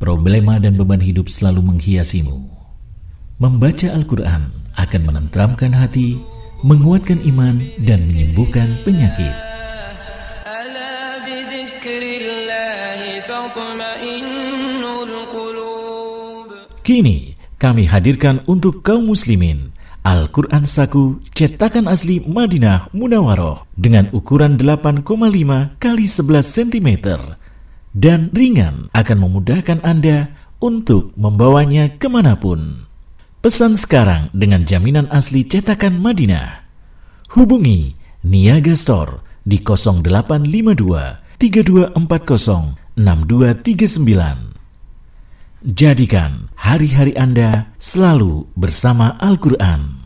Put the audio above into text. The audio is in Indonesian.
Problema dan beban hidup selalu menghiasimu. Membaca Al-Quran akan menentramkan hati, menguatkan iman, dan menyembuhkan penyakit. Kini, kami hadirkan untuk kaum muslimin Al-Quran Saku cetakan asli Madinah Munawaroh dengan ukuran 8,5 x 11 cm dan ringan akan memudahkan Anda untuk membawanya kemanapun. Pesan sekarang dengan jaminan asli cetakan Madinah. Hubungi Niaga Store di 0852 3240 6239. Jadikan hari-hari Anda selalu bersama Al-Quran.